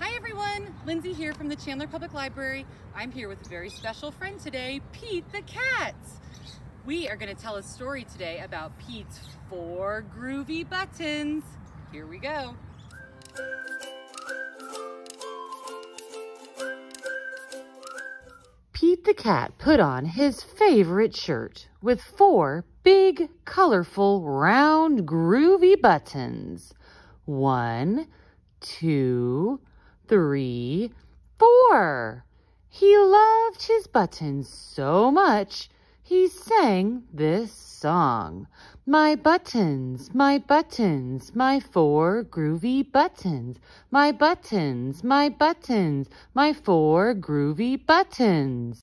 Hi everyone, Lindsay here from the Chandler Public Library. I'm here with a very special friend today, Pete the Cat. We are gonna tell a story today about Pete's four groovy buttons. Here we go. Pete the Cat put on his favorite shirt with four big, colorful, round, groovy buttons. One, two, three, four. He loved his buttons so much, he sang this song. My buttons, my buttons, my four groovy buttons. My buttons, my buttons, my four groovy buttons.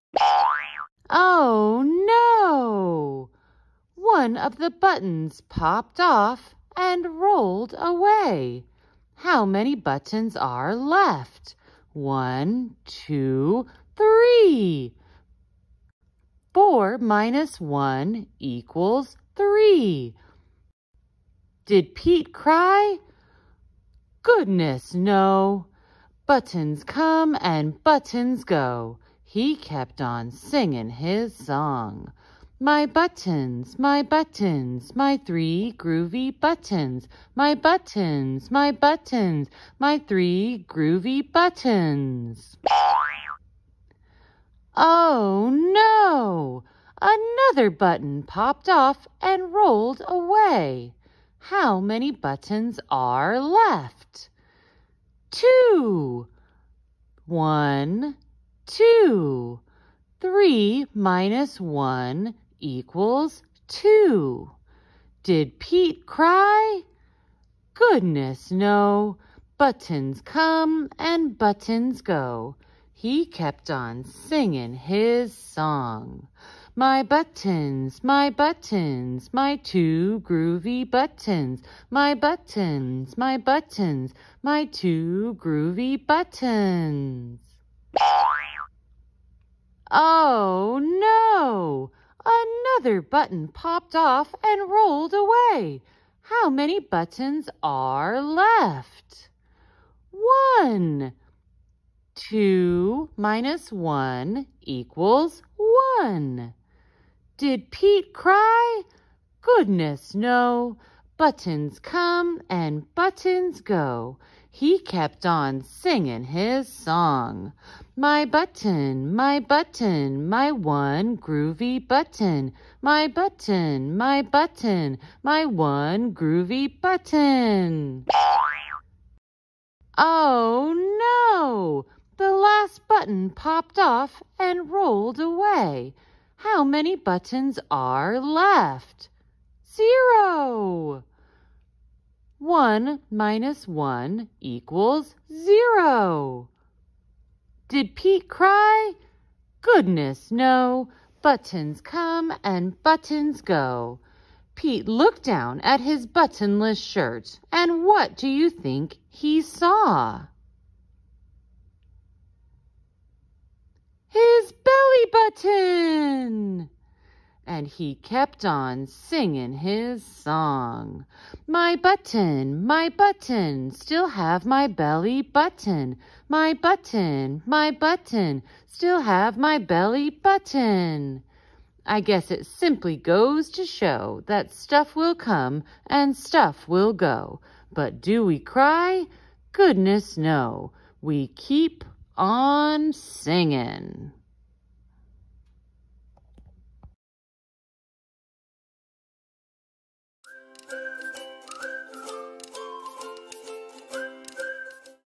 Oh no! One of the buttons popped off and rolled away. How many buttons are left? One, two, three. Four minus one equals three. Did Pete cry? Goodness, no. Buttons come and buttons go. He kept on singing his song. My buttons, my buttons, my three groovy buttons. My buttons, my buttons, my three groovy buttons. Oh no! Another button popped off and rolled away. How many buttons are left? Two. One, two. Three minus one equals two. Did Pete cry? Goodness, no. Buttons come and buttons go. He kept on singing his song. My buttons, my buttons, my two groovy buttons. My buttons, my buttons, my two groovy buttons. Oh no! Another button popped off and rolled away. How many buttons are left? One. Two minus one equals one. Did Pete cry? Goodness, no. Buttons come and buttons go he kept on singing his song. My button, my button, my one groovy button. My button, my button, my one groovy button. Oh no! The last button popped off and rolled away. How many buttons are left? Zero! 1 minus 1 equals 0. Did Pete cry? Goodness, no. Buttons come and buttons go. Pete looked down at his buttonless shirt, and what do you think he saw? His belly button! and he kept on singing his song. My button, my button, still have my belly button. My button, my button, still have my belly button. I guess it simply goes to show that stuff will come and stuff will go. But do we cry? Goodness no. We keep on singing.